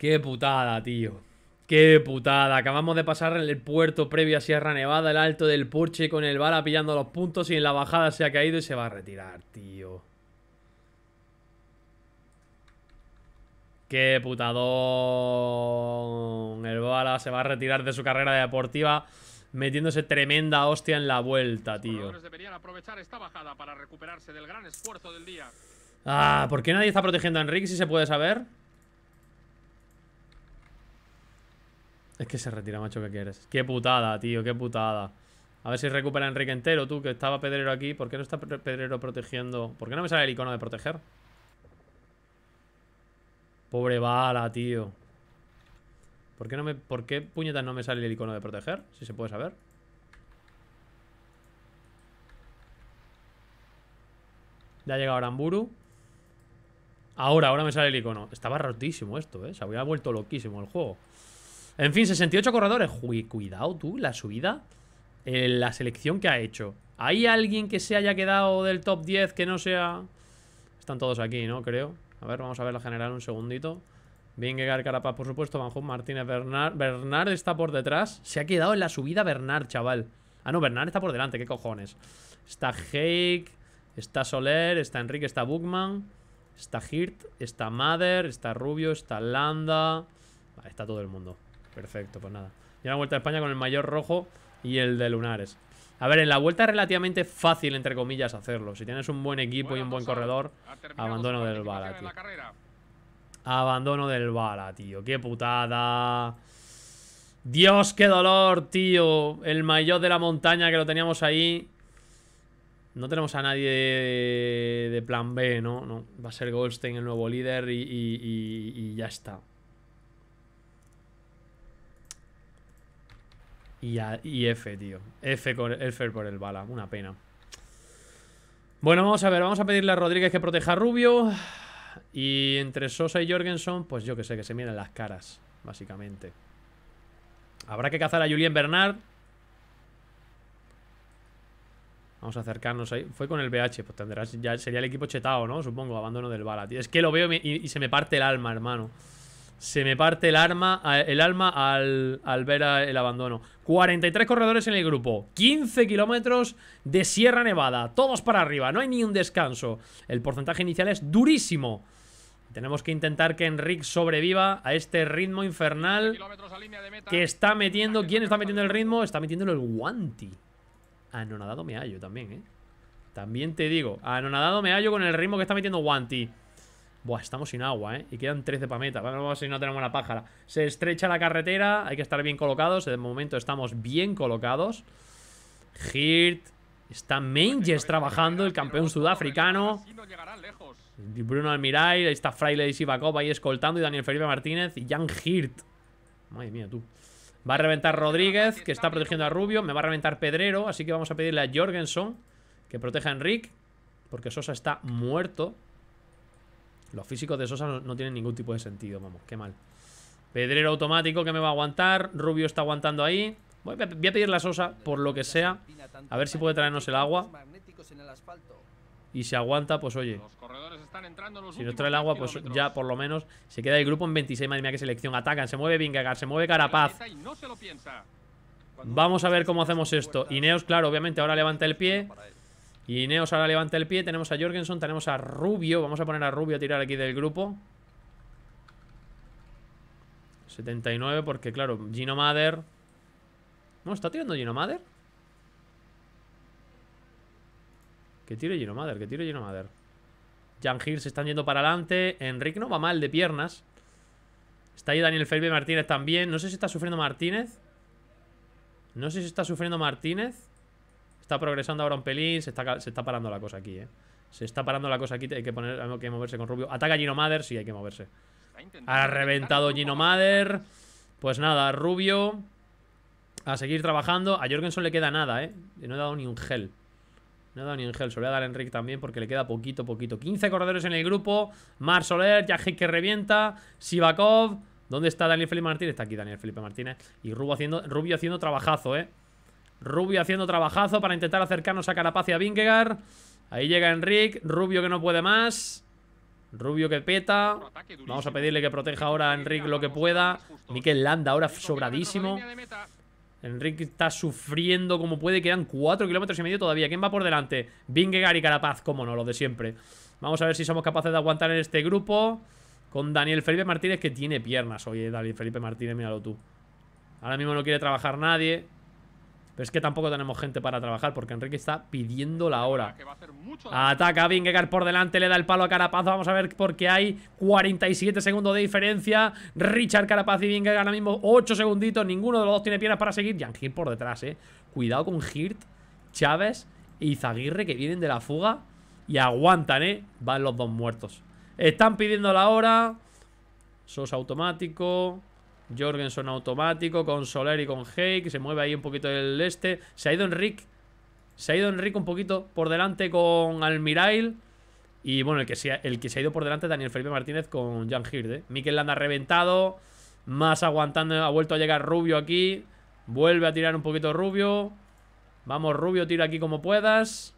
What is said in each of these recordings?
Qué putada, tío. Qué putada. Acabamos de pasar en el puerto previo a Sierra Nevada, el alto del Porsche con el bala pillando los puntos y en la bajada se ha caído y se va a retirar, tío. Qué putadón. El bala se va a retirar de su carrera deportiva metiéndose tremenda hostia en la vuelta, tío. Ah, ¿por qué nadie está protegiendo a Enrique si se puede saber? Es que se retira, macho, ¿qué quieres? Qué putada, tío, qué putada. A ver si recupera Enrique entero, tú, que estaba Pedrero aquí. ¿Por qué no está Pedrero protegiendo? ¿Por qué no me sale el icono de proteger? Pobre bala, tío. ¿Por qué, no me, ¿Por qué puñetas no me sale el icono de proteger? Si se puede saber. Ya ha llegado Aramburu. Ahora, ahora me sale el icono. Estaba rotísimo esto, ¿eh? Se había vuelto loquísimo el juego. En fin, 68 corredores. cuidado tú, la subida. Eh, la selección que ha hecho. ¿Hay alguien que se haya quedado del top 10 que no sea...? Están todos aquí, ¿no? Creo. A ver, vamos a ver la general un segundito. Vingegaard, Carapaz, por supuesto. Banjo, Martínez, Bernard. Bernard está por detrás. Se ha quedado en la subida Bernard, chaval. Ah, no, Bernard está por delante. ¿Qué cojones? Está Heik, Está Soler. Está Enrique. Está buckman. Está Hirt. Está Mader. Está Rubio. Está Landa. Vale, está todo el mundo. Perfecto, pues nada. Ya una vuelta a España con el mayor rojo y el de lunares. A ver, en la vuelta es relativamente fácil, entre comillas, hacerlo. Si tienes un buen equipo y un buen corredor, abandono del bala, Abandono del bala, tío. Qué putada. Dios, qué dolor, tío. El mayor de la montaña que lo teníamos ahí. No tenemos a nadie de, plan B, ¿no? Va a ser Goldstein el nuevo líder y ya está. Y, F, tío. F, por, por el bala. Una pena. Bueno, vamos a ver. Vamos a pedirle a Rodríguez que proteja a Rubio. Y entre Sosa y Jorgensen, pues yo que sé, que se miren las caras, básicamente. Habrá que cazar a Julien Bernard. Vamos a acercarnos ahí. Fue con el BH, pues tendrás. Ya sería el equipo chetado, ¿no? Supongo, abandono del bala, Es que lo veo y se me parte el alma, hermano. Se me parte el, el alma al, ver el abandono. 43 corredores en el grupo. 15 kilómetros de Sierra Nevada. Todos para arriba. No hay ni un descanso. El porcentaje inicial es durísimo. Tenemos que intentar que Enric sobreviva a este ritmo infernal que está metiendo. ¿Quién está metiendo el ritmo? Está metiéndolo el guanti. Anonadado me hallo también, ¿eh? También te digo, anonadado me hallo con el ritmo que está metiendo Guanti. Buah, estamos sin agua, ¿eh? Y quedan 13 pametas. Bueno, vamos a ver si no tenemos una pájara. Se estrecha la carretera, hay que estar bien colocados. De momento estamos bien colocados. Hirt. Está Menges trabajando, el campeón sudafricano. Bruno Almiray, ahí está Fraile y Sivakov ahí escoltando. Y Daniel Felipe Martínez y Jan Hirt. Madre mía, tú. Va a reventar Rodríguez, que está protegiendo a Rubio. Me va a reventar Pedrero, así que vamos a pedirle a Jorgensen que proteja a Enric. Porque Sosa está muerto. Los físicos de Sosa no, tienen ningún tipo de sentido, vamos, qué mal. Pedrero automático que me va a aguantar. Rubio está aguantando ahí. Voy a, pedir la Sosa, por lo que sea, a ver si puede traernos el agua. Y si aguanta, pues oye. Si nos trae el agua, pues ya por lo menos se queda el grupo en 26. Madre mía, qué selección. Atacan, se mueve Vingagar, se mueve Carapaz. Vamos a ver cómo hacemos esto. Ineos, claro, obviamente ahora levanta el pie. Y Neos ahora levanta el pie. Tenemos a Jorgensen, tenemos a Rubio. Vamos a poner a Rubio a tirar aquí del grupo. 79 porque, claro, Gino Mader... No, ¿está tirando Gino Mader? Que tire Gino Mader, que tire Gino Mader. Jan Hill se están yendo para adelante. Enrique no va mal de piernas. Está ahí Daniel Felipe Martínez también. No sé si está sufriendo Martínez. No sé si está sufriendo Martínez está progresando ahora un pelín. Se está, parando la cosa aquí, eh. Se está parando la cosa aquí. Hay que, poner, hay que moverse con Rubio. Ataca Gino Mader. Sí, hay que moverse. Ha reventado Gino Mader. Pues nada, Rubio. A seguir trabajando. A Jorgensen le queda nada, eh. No he dado ni un gel. No he dado ni un gel. Se lo voy a dar a Enrique también porque le queda poquito, poquito. 15 corredores en el grupo. Mar Soler, que revienta. Sivakov. ¿Dónde está Daniel Felipe Martínez? Está aquí Daniel Felipe Martínez. Y Rubio haciendo, Rubio haciendo trabajazo, ¿eh? Rubio haciendo trabajazo para intentar acercarnos a Carapaz y a Vingegaard. Ahí llega Enric. Rubio que no puede más. Rubio que peta. Vamos a pedirle que proteja ahora a Enric lo que pueda. Miquel Landa ahora sobradísimo. Enrique está sufriendo como puede. Quedan cuatro kilómetros y medio todavía. ¿Quién va por delante? Vingegaard y Carapaz. Cómo no, los de siempre. Vamos a ver si somos capaces de aguantar en este grupo. Con Daniel Felipe Martínez, que tiene piernas. Oye, eh, Daniel Felipe Martínez, míralo tú. Ahora mismo no quiere trabajar nadie es que tampoco tenemos gente para trabajar porque Enrique está pidiendo la hora. Ataca Vingegaard por delante, le da el palo a Carapaz. Vamos a ver porque hay 47 segundos de diferencia. Richard Carapaz y Vingegaard ahora mismo 8 segunditos. Ninguno de los dos tiene piernas para seguir. Jan Hirt por detrás, eh. Cuidado con Hirt, Chávez y e Zaguirre que vienen de la fuga y aguantan, eh. Van los dos muertos. Están pidiendo la hora. Sos automático. Jorgensen automático, con Soler y con Hake. Se mueve ahí un poquito del este. Se ha ido Enric. Se ha ido Enrique un poquito por delante con Almirail. Y bueno, el que, se ha, ido por delante Daniel Felipe Martínez con Jan Hirde. Miquel Landa reventado. Más aguantando. Ha vuelto a llegar Rubio aquí. Vuelve a tirar un poquito Rubio. Vamos, Rubio, tira aquí como puedas.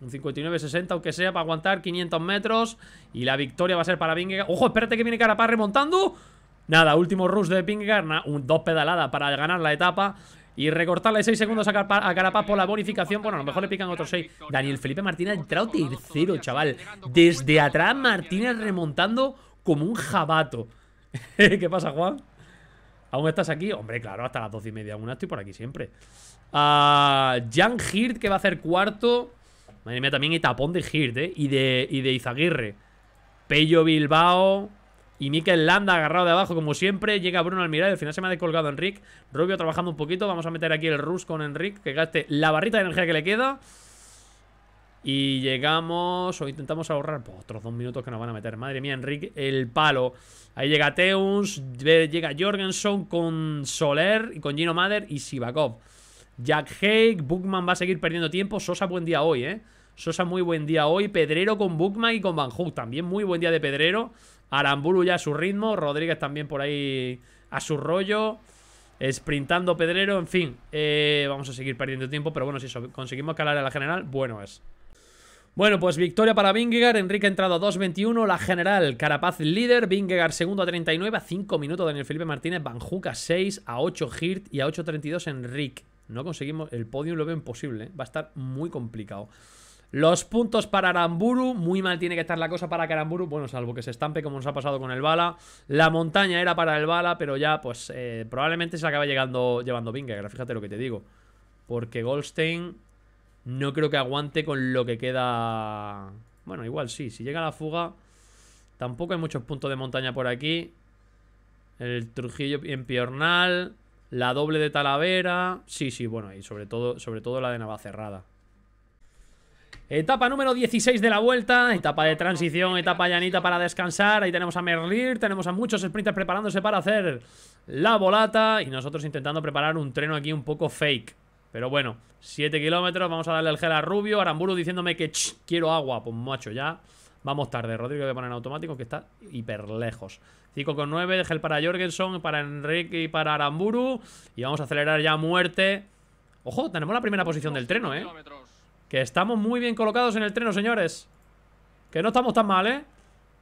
Un 59-60, aunque sea, para aguantar 500 metros. Y la victoria va a ser para Vingegaard. ¡Ojo, espérate que viene Carapaz remontando! Nada, último rush de Pingarna, un dos pedaladas para ganar la etapa. Y recortarle seis segundos a, Carapaz por la bonificación. Bueno, a lo mejor le pican otros seis Daniel Felipe Martínez ha entrado tercero, chaval. Desde atrás Martínez remontando como un jabato. ¿Qué pasa, Juan? ¿Aún estás aquí? Hombre, claro, hasta las 12 y media. Aún estoy por aquí siempre. Ah, Jan Hirt, que va a hacer cuarto. Madre mía, también y tapón de Hirt, ¿eh? Y de, y de Izaguirre. Pello Bilbao. Y Mikel Landa agarrado de abajo como siempre Llega Bruno mirar al final se me ha descolgado Enric Rubio trabajando un poquito, vamos a meter aquí el Rus con Enric Que gaste la barrita de energía que le queda Y llegamos, o intentamos ahorrar pues, Otros dos minutos que nos van a meter, madre mía Enric el palo Ahí llega Teuns, llega Jorgensen con Soler y con Gino Mader y Sivakov Jack Hake, Bookman va a seguir perdiendo tiempo Sosa buen día hoy, eh Sosa muy buen día hoy, Pedrero con Bookman y con Van Hook También muy buen día de Pedrero Aramburu ya a su ritmo. Rodríguez también por ahí a su rollo. Sprintando Pedrero, en fin. Eh, vamos a seguir perdiendo tiempo, pero bueno, si conseguimos calar a la general, bueno es. Bueno, pues victoria para Bingegar Enrique ha entrado a 2.21, la general, Carapaz líder, Bingegar segundo a 39, a 5 minutos Daniel Felipe Martínez, Banjuca 6, a 8 Hirt y a 8.32 Enrique. No conseguimos, el podio lo veo imposible, ¿eh? va a estar muy complicado. Los puntos para Aramburu. Muy mal tiene que estar la cosa para que Aramburu. Bueno, salvo que se estampe como nos ha pasado con el bala. La montaña era para el bala, pero ya, pues, eh, probablemente se acaba llegando, llevando Vingegaard. Fíjate lo que te digo. Porque Goldstein no creo que aguante con lo que queda... Bueno, igual sí. Si llega la fuga, tampoco hay muchos puntos de montaña por aquí. El Trujillo en Piornal. La doble de Talavera. Sí, sí, bueno, y sobre todo, sobre todo la de Navacerrada. Etapa número 16 de la vuelta, etapa de transición, etapa llanita para descansar. Ahí tenemos a Merlir, tenemos a muchos sprinters preparándose para hacer la volata y nosotros intentando preparar un treno aquí un poco fake. Pero bueno, 7 kilómetros, vamos a darle el gel a Rubio. Aramburu diciéndome que quiero agua. Pues macho, ya vamos tarde. Rodrigo que pone en automático que está hiper lejos. 5,9, gel para Jorgensen, para Enrique y para Aramburu. Y vamos a acelerar ya muerte. Ojo, tenemos la primera posición del treno, ¿eh? Que estamos muy bien colocados en el treno, señores Que no estamos tan mal, ¿eh?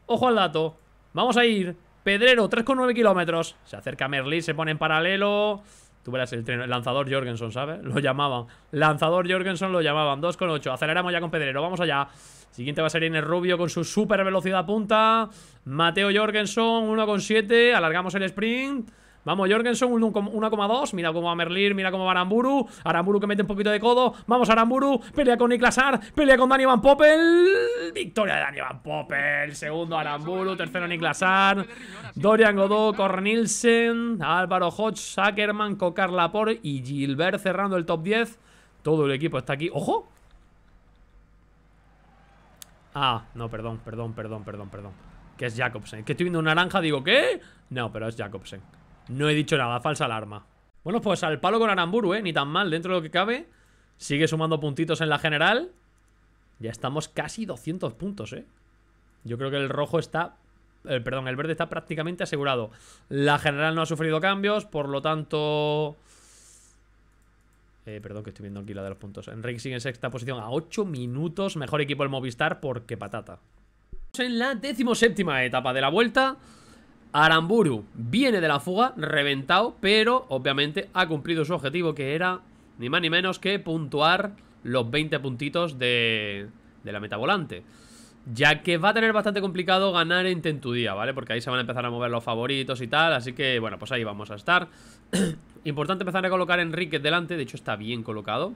Ojo al dato Vamos a ir Pedrero, 3,9 kilómetros Se acerca Merlí, se pone en paralelo Tú verás el, tren, el lanzador Jorgensen, ¿sabes? Lo llamaban Lanzador Jorgensen lo llamaban 2,8 Aceleramos ya con Pedrero, vamos allá Siguiente va a ser Inés Rubio con su super velocidad punta Mateo Jorgensen, 1,7 Alargamos el sprint Vamos, Jorgensen, 1,2. Mira cómo va Merlir, mira cómo va Aramburu. Aramburu que mete un poquito de codo. Vamos, Aramburu. Pelea con Niklas pelea con Dani Van Poppel. Victoria de Dani Van Poppel. Segundo, Aramburu. Tercero, Niklas Dorian Godó, Cornilsen. Álvaro Hodge, Ackerman, Cocar por y Gilbert cerrando el top 10. Todo el equipo está aquí. ¡Ojo! Ah, no, perdón, perdón, perdón, perdón, perdón. Que es Jacobsen. Que estoy viendo naranja, digo, ¿qué? No, pero es Jacobsen. No he dicho nada, falsa alarma. Bueno, pues al palo con Aramburu, ¿eh? Ni tan mal, dentro de lo que cabe. Sigue sumando puntitos en la general. Ya estamos casi 200 puntos, ¿eh? Yo creo que el rojo está... Eh, perdón, el verde está prácticamente asegurado. La general no ha sufrido cambios, por lo tanto... Eh, perdón, que estoy viendo aquí la de los puntos. Enrique sigue en sexta posición a 8 minutos. Mejor equipo el Movistar porque patata. En la décimo séptima etapa de la vuelta... Aramburu viene de la fuga, reventado, pero obviamente ha cumplido su objetivo que era ni más ni menos que puntuar los 20 puntitos de, de la meta volante. Ya que va a tener bastante complicado ganar en Tentudía, ¿vale? Porque ahí se van a empezar a mover los favoritos y tal, así que bueno, pues ahí vamos a estar. Importante empezar a colocar Enrique delante, de hecho está bien colocado.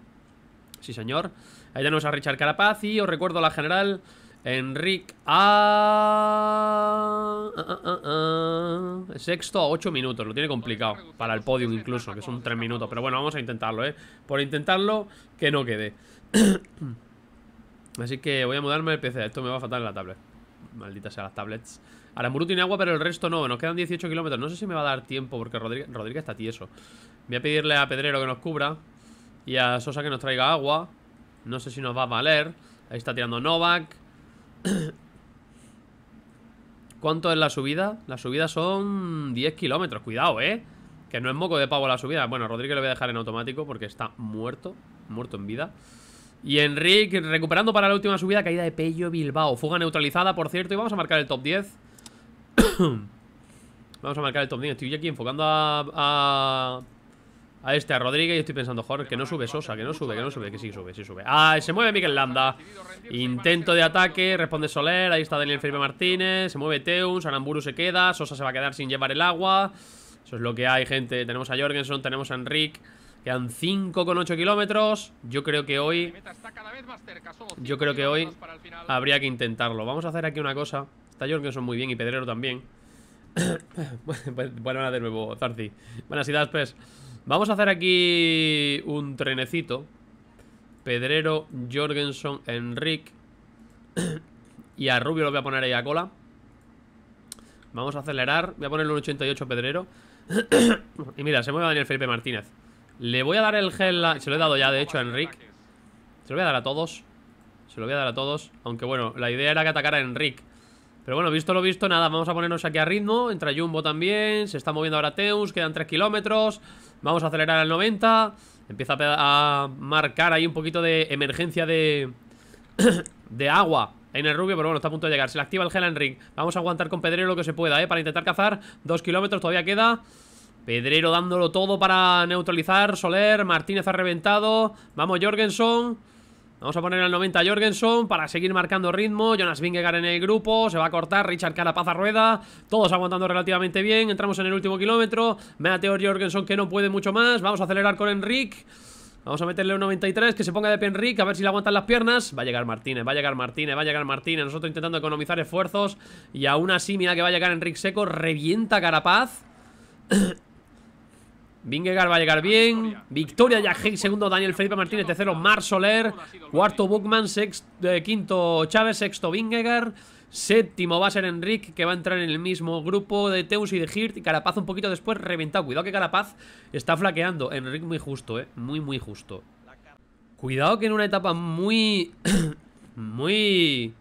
Sí, señor. Ahí tenemos a Richard Carapaz y os recuerdo la general Enrique a... Ah, ah, ah, sexto a 8 minutos, lo tiene complicado. Para el podium incluso, que son 3 minutos. Pero bueno, vamos a intentarlo, ¿eh? Por intentarlo, que no quede. Así que voy a mudarme el PC. Esto me va a faltar en la tablet. malditas sea las tablets. Aramburu tiene agua, pero el resto no. Nos quedan 18 kilómetros. No sé si me va a dar tiempo, porque Rodríguez, Rodríguez está tieso. Voy a pedirle a Pedrero que nos cubra. Y a Sosa que nos traiga agua. No sé si nos va a valer. Ahí está tirando Novak. ¿Cuánto es la subida? La subida son 10 kilómetros. Cuidado, ¿eh? Que no es moco de pavo la subida. Bueno, Rodríguez lo voy a dejar en automático porque está muerto. Muerto en vida. Y Enrique recuperando para la última subida. Caída de Pello Bilbao. Fuga neutralizada, por cierto. Y vamos a marcar el top 10. vamos a marcar el top 10. Estoy aquí enfocando a... A este, a Rodríguez, y estoy pensando, Jorge, que no sube Sosa, que no sube, que no sube, que sí sube, sí sube. Ah, se mueve Miguel Landa. Intento de ataque, responde Soler, ahí está Daniel Felipe Martínez, se mueve Teun, Sanamburu se queda, Sosa se va a quedar sin llevar el agua. Eso es lo que hay, gente. Tenemos a Jorgensen, tenemos a Enric. Quedan 5,8 kilómetros. Yo creo que hoy... Yo creo que hoy habría que intentarlo. Vamos a hacer aquí una cosa. Está Jorgensen muy bien y Pedrero también. bueno, de nuevo, Zarzi. Buenas ideas pues Vamos a hacer aquí un trenecito. Pedrero, Jorgensen, Enrique y a Rubio lo voy a poner ahí a cola. Vamos a acelerar. Voy a ponerle un 88 Pedrero. y mira, se mueve Daniel Felipe Martínez. Le voy a dar el gel... Se lo he dado ya, de hecho, a Enrique. Se lo voy a dar a todos. Se lo voy a dar a todos. Aunque bueno, la idea era que atacara a Enrique. Pero bueno, visto lo visto, nada, vamos a ponernos aquí a ritmo. Entra Jumbo también. Se está moviendo ahora Teus. Quedan 3 kilómetros. Vamos a acelerar al 90 Empieza a, marcar ahí un poquito de emergencia de, agua en el rubio, pero bueno, está a punto de llegar Se le activa el Helen Ring Vamos a aguantar con Pedrero lo que se pueda, ¿eh? Para intentar cazar Dos kilómetros todavía queda Pedrero dándolo todo para neutralizar Soler, Martínez ha reventado Vamos Jorgensen Vamos a poner al 90 Jorgensen para seguir marcando ritmo. Jonas Vingegaard en el grupo. Se va a cortar. Richard Carapaz a rueda. Todos aguantando relativamente bien. Entramos en el último kilómetro. Mateo Jorgensen que no puede mucho más. Vamos a acelerar con Enric. Vamos a meterle un 93, que se ponga de pie Enric, a ver si le aguantan las piernas. Va a llegar Martínez, va a llegar Martínez, va a llegar Martínez. Nosotros intentando economizar esfuerzos. Y aún así, mira que va a llegar Enric Seco, revienta Carapaz. Vingegaard va a llegar bien. Victoria, ya segundo Daniel Felipe Martínez, tercero Mar Soler, cuarto Bukman sexto, eh, quinto Chávez, sexto Vingegaard, séptimo va a ser Enric, que va a entrar en el mismo grupo de Teus y de Hirt, y Carapaz un poquito después reventado. Cuidado que Carapaz está flaqueando. Enric muy justo, eh, muy, muy justo. Cuidado que en una etapa muy, muy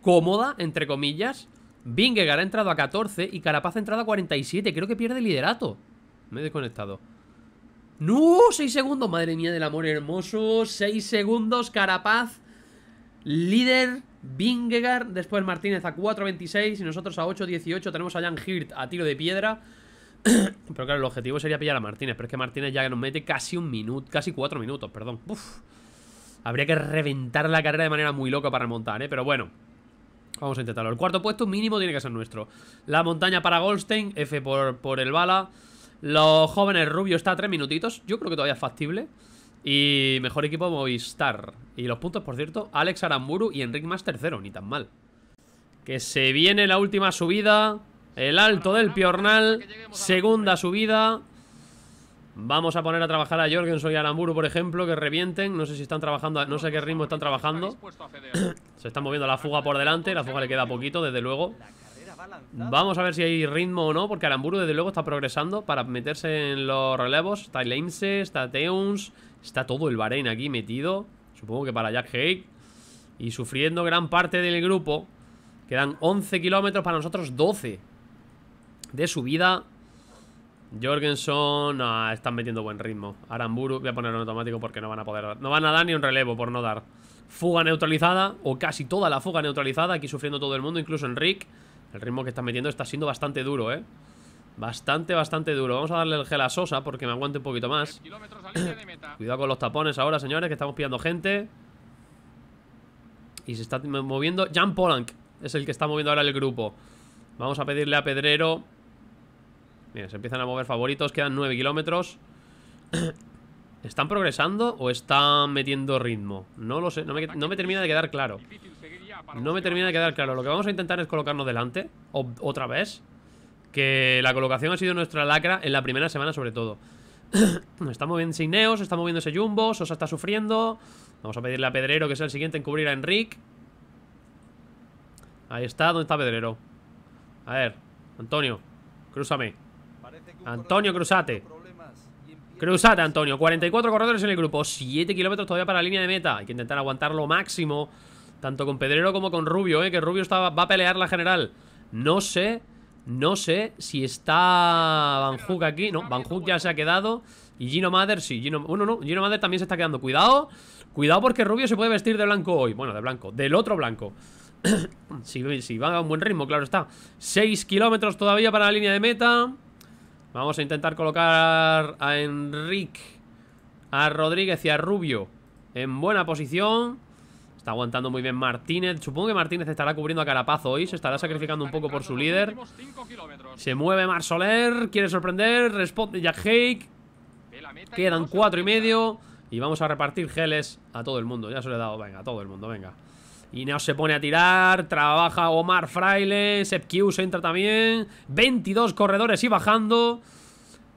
cómoda, entre comillas, Vingegaard ha entrado a 14 y Carapaz ha entrado a 47. Creo que pierde liderato. Me he desconectado. ¡No! ¡Seis segundos! Madre mía del amor hermoso. ¡Seis segundos! Carapaz. Líder. Vingegaard. Después Martínez a 4.26. Y nosotros a 8.18. Tenemos a Jan Hirt a tiro de piedra. pero claro, el objetivo sería pillar a Martínez. Pero es que Martínez ya nos mete casi un minuto. Casi cuatro minutos, perdón. Habría que reventar la carrera de manera muy loca para remontar, ¿eh? Pero bueno. Vamos a intentarlo. El cuarto puesto mínimo tiene que ser nuestro. La montaña para Goldstein. F por, por el bala. Los jóvenes Rubio está a tres minutitos. Yo creo que todavía es factible. Y mejor equipo Movistar. Y los puntos, por cierto, Alex Aramburu y Enrique Más tercero, ni tan mal. Que se viene la última subida. El alto del Piornal. Segunda subida. Vamos a poner a trabajar a Jorgenson y Aramburu, por ejemplo, que revienten. No sé si están trabajando, no sé qué ritmo están trabajando. Se están moviendo la fuga por delante. La fuga le queda poquito, desde luego. Vamos a ver si hay ritmo o no, porque Aramburu desde luego está progresando para meterse en los relevos. Está Leimse, está Teuns, está todo el Bahrein aquí metido. Supongo que para Jack Haig Y sufriendo gran parte del grupo. Quedan 11 kilómetros, para nosotros 12 de subida. Jorgensen, ah, están metiendo buen ritmo. Aramburu, voy a ponerlo en automático porque no van a poder. No van a dar ni un relevo por no dar. Fuga neutralizada, o casi toda la fuga neutralizada. Aquí sufriendo todo el mundo, incluso Enrique el ritmo que está metiendo está siendo bastante duro, ¿eh? Bastante, bastante duro Vamos a darle el gel a Sosa porque me aguante un poquito más Cuidado con los tapones ahora, señores Que estamos pillando gente Y se está moviendo Jan Polank es el que está moviendo ahora el grupo Vamos a pedirle a Pedrero Mira, se empiezan a mover favoritos Quedan 9 kilómetros ¿Están progresando o están metiendo ritmo? No lo sé, no me termina de quedar claro no me termina de quedar claro. Lo que vamos a intentar es colocarnos delante, otra vez. Que la colocación ha sido nuestra lacra en la primera semana sobre todo. está moviendo Sineos, está ese Jumbo, Sosa está sufriendo. Vamos a pedirle a Pedrero que sea el siguiente en cubrir a Enric. Ahí está, ¿dónde está Pedrero? A ver, Antonio, cruzame Antonio, cruzate. Cruzate, Antonio. 44 corredores en el grupo. 7 kilómetros todavía para la línea de meta. Hay que intentar aguantar lo máximo. Tanto con Pedrero como con Rubio, ¿eh? Que Rubio va a pelear la general. No sé, no sé si está Van Hook aquí. No, Van Hook ya se ha quedado. Y Gino Mader, sí. Gino, bueno, no, Gino Mader también se está quedando. Cuidado, cuidado porque Rubio se puede vestir de blanco hoy. Bueno, de blanco, del otro blanco. si, van a un buen ritmo, claro está. 6 kilómetros todavía para la línea de meta. Vamos a intentar colocar a Enrique, a Rodríguez y a Rubio en buena posición. Está aguantando muy bien Martínez. Supongo que Martínez estará cubriendo a Carapaz hoy. Se estará sacrificando un poco por su líder. Se mueve Mar Quiere sorprender. Responde Jack Hake. Quedan cuatro y medio. Y vamos a repartir geles a todo el mundo. Ya se lo he dado. Venga, a todo el mundo, venga. Ineos se pone a tirar, trabaja Omar Fraile, se entra también, 22 corredores y bajando,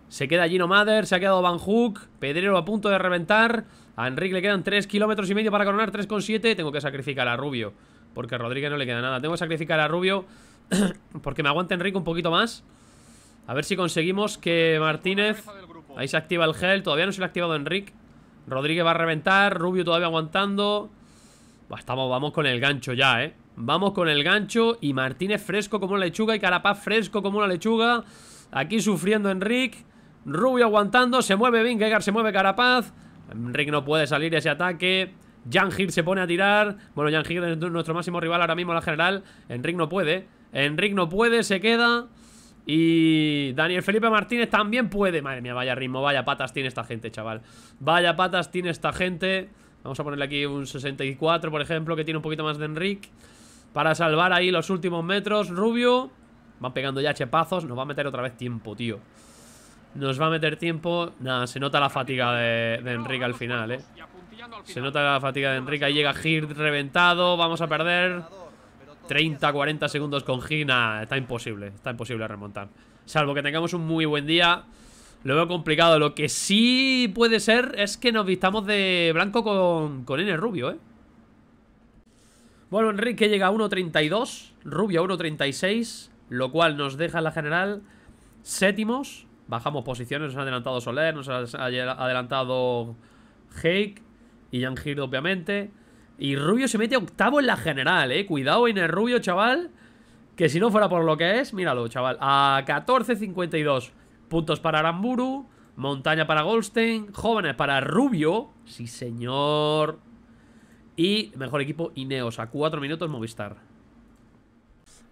se queda Gino Mader, se ha quedado Van Hook, Pedrero a punto de reventar, a Enrique le quedan 3 kilómetros y medio para coronar 3,7 Tengo que sacrificar a Rubio Porque a Rodríguez no le queda nada Tengo que sacrificar a Rubio Porque me aguanta Enrique un poquito más A ver si conseguimos que Martínez Ahí se activa el gel Todavía no se ha activado Enrique Rodríguez va a reventar Rubio todavía aguantando Estamos, vamos con el gancho ya, ¿eh? Vamos con el gancho y Martínez fresco como una lechuga y Carapaz fresco como una lechuga. Aquí sufriendo Enrique. Rubio aguantando, se mueve Vingegaard, se mueve Carapaz enrique no puede salir de ese ataque. hill se pone a tirar. Bueno, Janhir es nuestro máximo rival ahora mismo, la general. Enrique no puede. Enrique no puede, se queda. Y Daniel Felipe Martínez también puede. Madre mía, vaya ritmo, vaya patas tiene esta gente, chaval. Vaya patas tiene esta gente. Vamos a ponerle aquí un 64, por ejemplo, que tiene un poquito más de Enrique Para salvar ahí los últimos metros. Rubio. Van pegando ya chepazos. Nos va a meter otra vez tiempo, tío. Nos va a meter tiempo. Nada, se nota la fatiga de, Enrique al final, ¿eh? Se nota la fatiga de Enrique. Ahí llega Gir reventado. Vamos a perder 30, 40 segundos con Gina. Está imposible. Está imposible remontar. Salvo que tengamos un muy buen día. Lo veo complicado. Lo que sí puede ser es que nos vistamos de blanco con, con N Rubio, ¿eh? Bueno, Enrique llega a 1.32. Rubio a 1.36. Lo cual nos deja la general séptimos. Bajamos posiciones, nos ha adelantado Soler, nos ha adelantado Hake y Jan Hill, obviamente. Y Rubio se mete octavo en la general, eh. Cuidado, el Rubio, chaval. Que si no fuera por lo que es, míralo, chaval. A 14.52 puntos para Aramburu, montaña para Goldstein, jóvenes para Rubio. Sí, señor. Y mejor equipo, Ineos, a 4 minutos Movistar.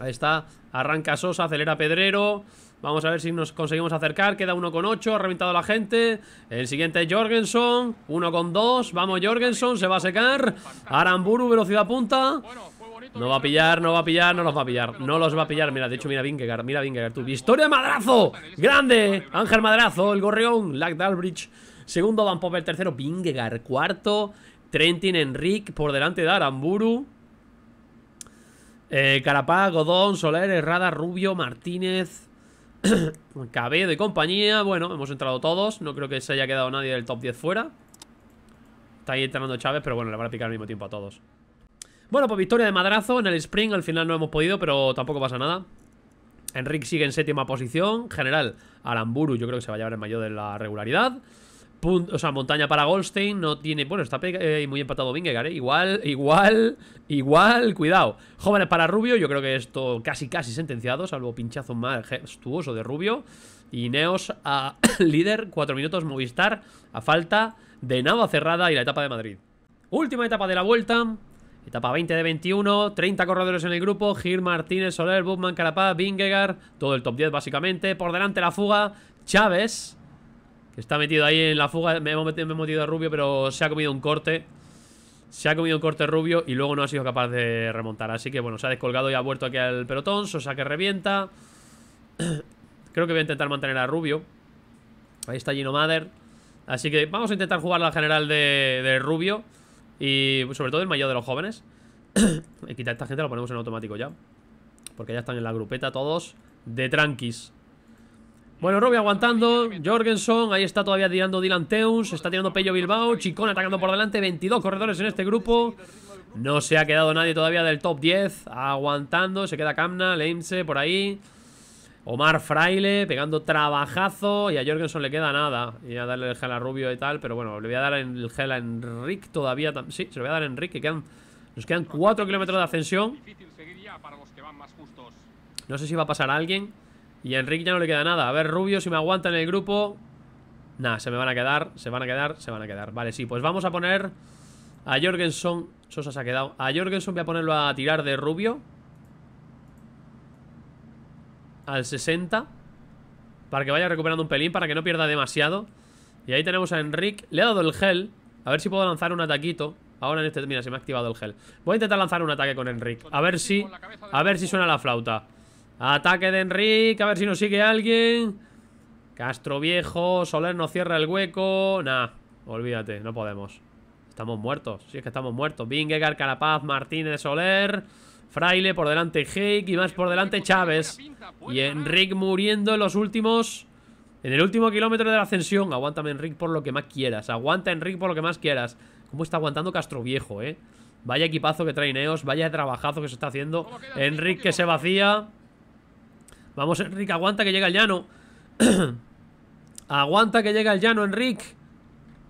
Ahí está, arranca Sosa, acelera Pedrero Vamos a ver si nos conseguimos acercar Queda uno con ocho, ha reventado la gente El siguiente es Jorgensen Uno con dos. vamos Jorgensen, se va a secar Aramburu, velocidad punta No va a pillar, no va a pillar No los va a pillar, no los va a pillar Mira, de hecho, mira Vingegaard, mira Vingegaard tú ¡Victoria Madrazo! ¡Grande! Ángel Madrazo, el gorreón, Lack Dalbridge Segundo Van Poppel, tercero Vingegaard Cuarto, Trentin Enric Por delante de Aramburu eh, Carapaz, Godón, Soler, Herrada, Rubio, Martínez, Cabedo y compañía. Bueno, hemos entrado todos. No creo que se haya quedado nadie del top 10 fuera. Está ahí entrenando Chávez, pero bueno, le van a picar al mismo tiempo a todos. Bueno, pues victoria de madrazo. En el Spring al final no hemos podido, pero tampoco pasa nada. Enrique sigue en séptima posición. General, Aramburu yo creo que se va a llevar el mayor de la regularidad punto o sea, montaña para Goldstein. No tiene. Bueno, está eh, muy empatado Vingegaard, eh, Igual, igual, igual. Cuidado. Jóvenes para Rubio. Yo creo que esto casi, casi sentenciado. Salvo pinchazo más gestuoso de Rubio. Y Neos a líder. Cuatro minutos Movistar. A falta de nada cerrada y la etapa de Madrid. Última etapa de la vuelta. Etapa 20 de 21, 30 corredores en el grupo, Gil Martínez, Soler, Bubman, Carapaz, Vingegaard, todo el top 10 básicamente, por delante la fuga, Chávez, Está metido ahí en la fuga. Me he metido, a Rubio, pero se ha comido un corte. Se ha comido un corte Rubio y luego no ha sido capaz de remontar. Así que bueno, se ha descolgado y ha vuelto aquí al pelotón. sea que revienta. Creo que voy a intentar mantener a Rubio. Ahí está Gino Mader. Así que vamos a intentar jugar la general de, Rubio. Y pues, sobre todo el mayor de los jóvenes. y quitar a esta gente, lo ponemos en automático ya. Porque ya están en la grupeta todos de tranquis. Bueno, Rubio aguantando, Jorgensen, ahí está todavía tirando Dylan Teuns, está tirando Pello Bilbao, Chicón atacando por delante, 22 corredores en este grupo. No se ha quedado nadie todavía del top 10, aguantando, se queda Camna, Leimse por ahí. Omar Fraile pegando trabajazo y a Jorgensen le queda nada. Y a darle el gel a Rubio y tal, pero bueno, le voy a dar el gel a Enric todavía. Sí, se lo voy a dar a Enric, nos quedan 4 kilómetros de ascensión. No sé si va a pasar a alguien. Y a Enrique ya no le queda nada. A ver, Rubio, si me aguanta en el grupo. Nah, se me van a quedar, se van a quedar, se van a quedar. Vale, sí, pues vamos a poner a Jorgenson Sosa se ha quedado. A Jorgensen voy a ponerlo a tirar de Rubio. Al 60. Para que vaya recuperando un pelín, para que no pierda demasiado. Y ahí tenemos a Enrique. Le ha dado el gel. A ver si puedo lanzar un ataquito. Ahora en este... Mira, se me ha activado el gel. Voy a intentar lanzar un ataque con Enrique. A ver si... A ver si suena la flauta. Ataque de Enrique, a ver si nos sigue alguien. Castro Viejo, Soler no cierra el hueco. Nah, olvídate, no podemos. Estamos muertos, si es que estamos muertos. Vingegaard, Carapaz, Martínez, Soler. Fraile por delante Jake y más por delante Chávez. Y Enrique muriendo en los últimos... En el último kilómetro de la ascensión. Aguántame Enrique por lo que más quieras. Aguanta Enrique por lo que más quieras. ¿Cómo está aguantando Castro Viejo, eh? Vaya equipazo que trae Neos, vaya trabajazo que se está haciendo. Enrique que se vacía. Vamos, Enrique, aguanta que llega el llano. aguanta que llega el llano, Enrique.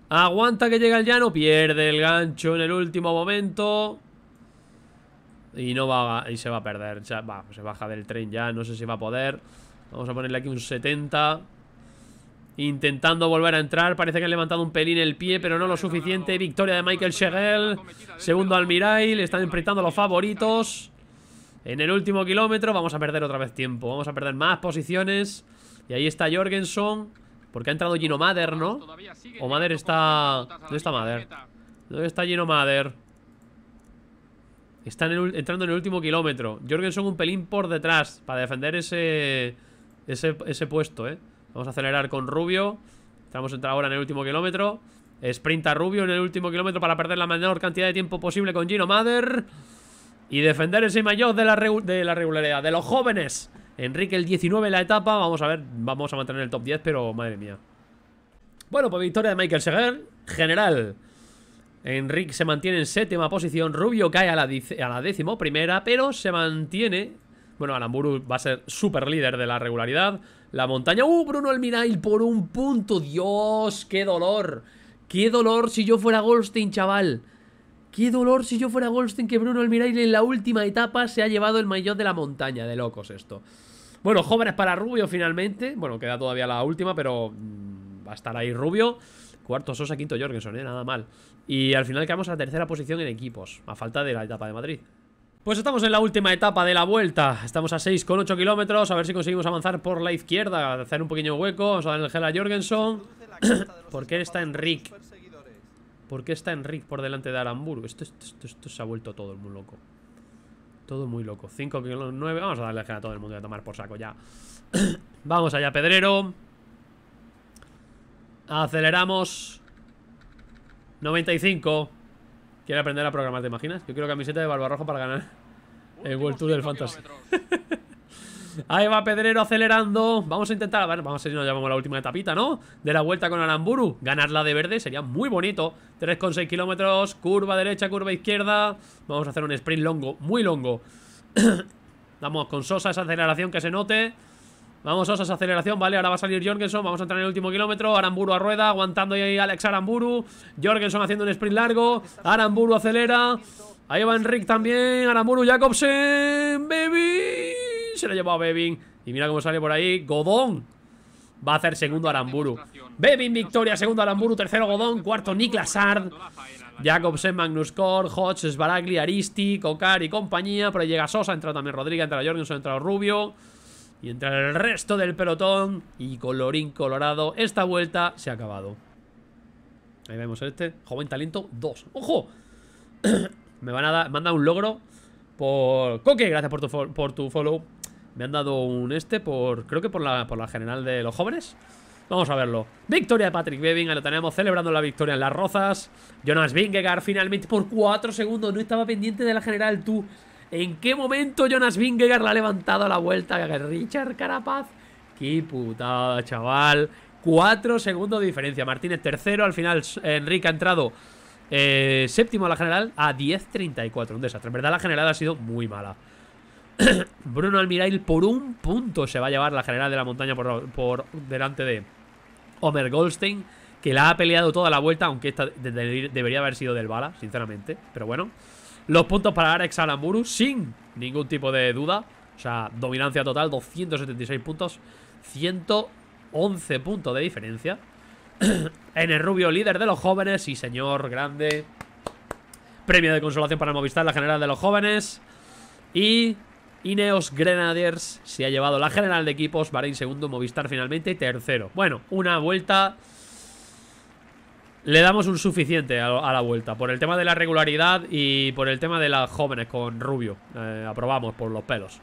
Aguanta que llega el llano. Pierde el gancho en el último momento. Y no va y se va a perder. se baja del tren ya, no sé si va a poder. Vamos a ponerle aquí un 70. Intentando volver a entrar. Parece que han levantado un pelín el pie, pero no lo suficiente. Victoria de Michael Shegel. Segundo al Le están enfrentando los favoritos. En el último kilómetro vamos a perder otra vez tiempo. Vamos a perder más posiciones. Y ahí está Jorgensen. Porque ha entrado Gino Mader, ¿no? O Mader está... ¿Dónde está Mader? ¿Dónde está Gino Mader? Está entrando en el último kilómetro. Jorgensen un pelín por detrás para defender ese, ese, puesto, ¿eh? Vamos a acelerar con Rubio. Estamos entrando ahora en el último kilómetro. Sprinta Rubio en el último kilómetro para perder la menor cantidad de tiempo posible con Gino Mader y defender ese mayor de la, de la regularidad, de los jóvenes. Enrique el 19 en la etapa, vamos a ver, vamos a mantener el top 10, pero madre mía. Bueno, pues victoria de Michael Seger, general. Enrique se mantiene en séptima posición, Rubio cae a la, a la décimo primera, pero se mantiene... Bueno, Alamburu va a ser super líder de la regularidad. La montaña... ¡Uh, Bruno Alminail por un punto! ¡Dios, qué dolor! ¡Qué dolor si yo fuera Goldstein, chaval! Qué dolor si yo fuera Goldstein que Bruno Almirail en la última etapa se ha llevado el maillot de la montaña. De locos esto. Bueno, jóvenes para Rubio finalmente. Bueno, queda todavía la última, pero mm, va a estar ahí Rubio. Cuarto Sosa, quinto Jorgensen, ¿eh? nada mal. Y al final quedamos a la tercera posición en equipos, a falta de la etapa de Madrid. Pues estamos en la última etapa de la vuelta. Estamos a 6,8 kilómetros. A ver si conseguimos avanzar por la izquierda. Hacer un pequeño hueco. Vamos a dar el gel a Jorgensen. Porque está en Rick? ¿Por qué está Enric por delante de Aramburu? Esto, se ha vuelto todo muy loco. Todo muy loco. 5 9. Vamos a darle a todo el mundo y a tomar por saco ya. Vamos allá, Pedrero. Aceleramos. 95. Quiere aprender a programar, ¿te imaginas? Yo quiero camiseta de Barbarrojo para ganar el World Tour del Fantasma Ahí va Pedrero acelerando. Vamos a intentar, ver, vamos a ver si nos llevamos la última etapita, ¿no? De la vuelta con Aramburu. Ganarla de verde sería muy bonito. 3,6 kilómetros, curva derecha, curva izquierda. Vamos a hacer un sprint longo, muy longo. Vamos con Sosa, esa aceleración que se note. Vamos, Sosa, esa aceleración, vale, ahora va a salir Jorgensen Vamos a entrar en el último kilómetro, Aramburu a rueda Aguantando ahí Alex Aramburu Jorgensen haciendo un sprint largo, Aramburu acelera Ahí va Enric también, Aramburu Jacobsen Baby se lo ha a Bevin. Y mira cómo sale por ahí. Godón. Va a hacer segundo Aramburu. Bevin, victoria. Segundo Aramburu. Tercero Godón. Cuarto Niklas Ard. Jacobsen, Magnus Kor, Hodge, Sbaragli Aristi, Cocar y compañía. pero llega Sosa. Entra también Rodríguez. Entra Jorgensen. Entra Rubio. Y entra el resto del pelotón. Y colorín colorado. Esta vuelta se ha acabado. Ahí vemos este. Joven talento 2. ¡Ojo! Me van a dar, me un logro por Coque. Gracias por tu, por tu follow. Me han dado un este por... Creo que por la, por la general de los jóvenes. Vamos a verlo. Victoria de Patrick Beving, lo tenemos celebrando la victoria en las rozas. Jonas Vingegaard finalmente por 4 segundos. No estaba pendiente de la general tú. ¿En qué momento Jonas Vingegaard la ha levantado a la vuelta? Richard Carapaz. Qué putada, chaval. 4 segundos de diferencia. Martínez tercero. Al final Enrique ha entrado eh, séptimo a la general a 10.34. Un desastre. En verdad la general ha sido muy mala. Bruno Almirail por un punto se va a llevar la general de la montaña por, delante de Homer Goldstein, que la ha peleado toda la vuelta, aunque esta debería haber sido del bala, sinceramente. Pero bueno, los puntos para Alex Alamburu sin ningún tipo de duda. O sea, dominancia total, 276 puntos, 111 puntos de diferencia. en el Rubio, líder de los jóvenes, y señor, grande. Premio de consolación para Movistar, la general de los jóvenes. Y Ineos Grenadiers se ha llevado la general de equipos, Bahrein segundo, Movistar finalmente tercero. Bueno, una vuelta... Le damos un suficiente a la vuelta Por el tema de la regularidad Y por el tema de las jóvenes con Rubio eh, Aprobamos por los pelos